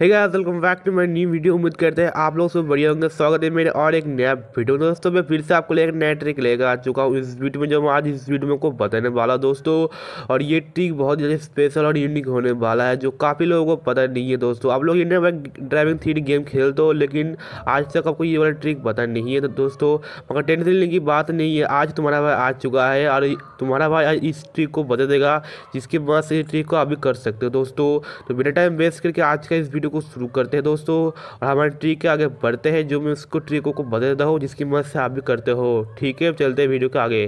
hey guys welcome back to my new video उम्मीद करते हैं आप लोग सब बढ़िया होंगे स्वागत है मेरे और एक नया वीडियो दोस्तों मैं फिर से आपको लेकर एक नया ट्रिक लेकर आ चुका हूँ इस वीडियो में जो मैं आज इस वीडियो में को बताने वाला दोस्तों और ये ट्रिक बहुत ज़्यादा स्पेशल और यूनिक होने वाला है जो काफ़ी लोगों को पता नहीं है दोस्तों आप लोग इंडिया में ड्राइविंग थ्री गेम खेलते हो लेकिन आज तक आपको ये वाला ट्रिक पता नहीं है तो दोस्तों मगर टेंशन लेने की बात नहीं है आज तुम्हारा भाई आ चुका है और तुम्हारा भाई इस ट्रिक को बता देगा जिसके बाद से ट्रिक को आप भी कर सकते हो दोस्तों तो बिना टाइम वेस्ट करके आज का इस वीडियो वीडियो को शुरू करते हैं दोस्तों और हमारे ट्रिक के आगे बढ़ते हैं जो मैं उसको ट्रिकों को बदल देता हूँ जिसकी मदद से आप भी करते हो ठीक है चलते हैं वीडियो के आगे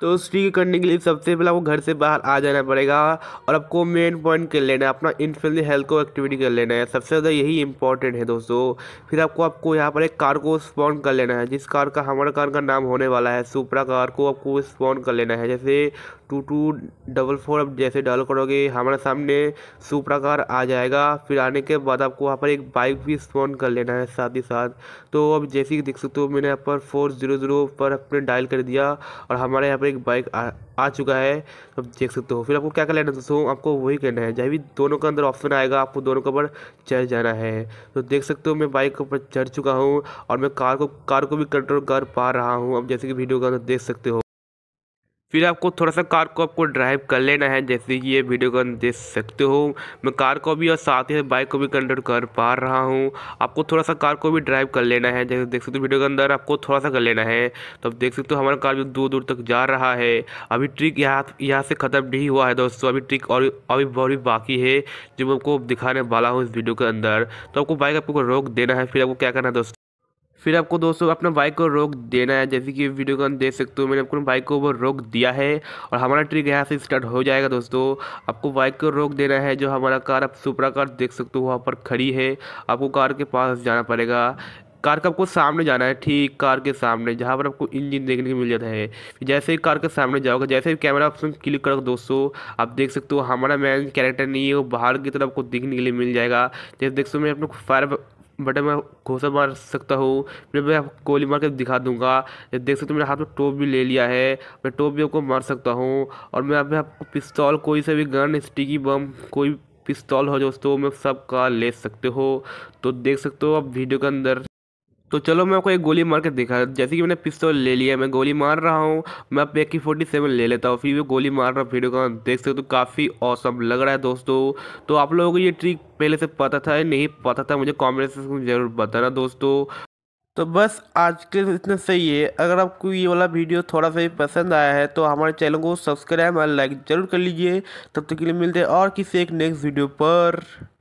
तो उस ट्रिक करने के लिए सबसे पहले आपको घर से बाहर आ जाना पड़ेगा और आपको मेन पॉइंट कर लेना है अपना इनफिल्ड हेल्थ को एक्टिविटी कर लेना है सबसे ज़्यादा यही इंपॉर्टेंट है दोस्तों फिर आपको आपको यहाँ पर एक कार को स्पॉन कर लेना है जिस कार का हमारे कार का नाम होने वाला है सुपरा कार को आपको स्पॉन कर लेना है जैसे टू टू डबल फोर अब जैसे डाल करोगे हमारे सामने सुपरा कार आ जाएगा फिर आने के बाद आपको वहाँ पर एक बाइक भी स्पॉन कर लेना है साथ ही साथ तो अब जैसे कि देख सकते हो मैंने यहाँ पर फोर जीरो जीरो पर अपने डायल कर दिया और हमारे यहाँ पर एक बाइक आ, आ चुका है अब तो देख सकते हो फिर आपको क्या कर लेना दोस्तों आपको वही करना है जब भी दोनों के अंदर ऑप्शन आएगा आपको दोनों के ऊपर चढ़ जाना है तो देख सकते हो मैं बाइक के ऊपर चढ़ चुका हूँ और मैं कार को कार को भी कंट्रोल कर पा रहा हूँ अब जैसे कि वीडियो के अंदर देख सकते हो फिर आपको थोड़ा सा कार को आपको ड्राइव कर लेना है जैसे कि ये वीडियो को देख सकते हो मैं कार को भी और साथ ही बाइक को भी कंट्रोल कर पा रहा हूँ आपको थोड़ा सा कार को भी ड्राइव कर लेना है जैसे देख सकते हो वीडियो के अंदर आपको थोड़ा सा कर लेना है तो आप देख सकते हो हमारा कार भी दूर दूर तक जा रहा है अभी ट्रिक यहाँ यहाँ से ख़त्म नहीं हुआ है दोस्तों अभी ट्रिक और अभी और भी बाकी है जो मैं आपको दिखाने वाला हूँ इस वीडियो के अंदर तो आपको बाइक आपको रोक देना है फिर आपको क्या करना है दोस्तों फिर आपको दोस्तों अपना बाइक को रोक देना है जैसे कि वीडियो का देख सकते हो मैंने अपने बाइक को वो रोक दिया है और हमारा ट्रिक यहाँ से स्टार्ट हो जाएगा दोस्तों आपको बाइक को रोक देना है जो हमारा कार आप सुपरा कार देख सकते हो वहाँ पर खड़ी है आपको कार के पास जाना पड़ेगा कार का आपको सामने जाना है ठीक कार के सामने जहाँ पर आपको इंजन देखने को मिल जाता है जैसे ही कार के सामने जाओगे जैसे ही कैमरा ऑप्शन क्लिक करोगे दोस्तों आप देख सकते हो हमारा मैन कैरेक्टर नहीं है वो बाहर की तरफ आपको देखने के लिए मिल जाएगा जैसे देख सकते हो मैं अपने फायर बटे मैं घोसा मार सकता हूँ फिर मैं आपको गोली मार के दिखा दूंगा ये देख सकते हो मेरे हाथ में टोप भी ले लिया है मैं टोप भी आपको मार सकता हूँ और मैं यहाँ पे आपको पिस्तौल कोई से भी गन स्टिकी बम कोई पिस्तौल हो दोस्तों मैं का ले सकते हो तो देख सकते हो आप वीडियो के अंदर तो चलो मैं आपको एक गोली मार के दिखा जैसे कि मैंने पिस्तौल ले लिया मैं गोली मार रहा हूँ मैं अब एक फोर्टी सेवन ले लेता हूँ फिर भी गोली मार रहा हूँ वीडियो का देख सकते हो तो काफ़ी औसम लग रहा है दोस्तों तो आप लोगों को ये ट्रिक पहले से पता था या नहीं पता था मुझे कॉमेंट सेक्शन में ज़रूर बताना दोस्तों तो बस आज के इतना सही है अगर आपको ये वाला वीडियो थोड़ा सा भी पसंद आया है तो हमारे चैनल को सब्सक्राइब और लाइक ज़रूर कर लीजिए तब तक के लिए मिलते हैं और किसी एक नेक्स्ट वीडियो पर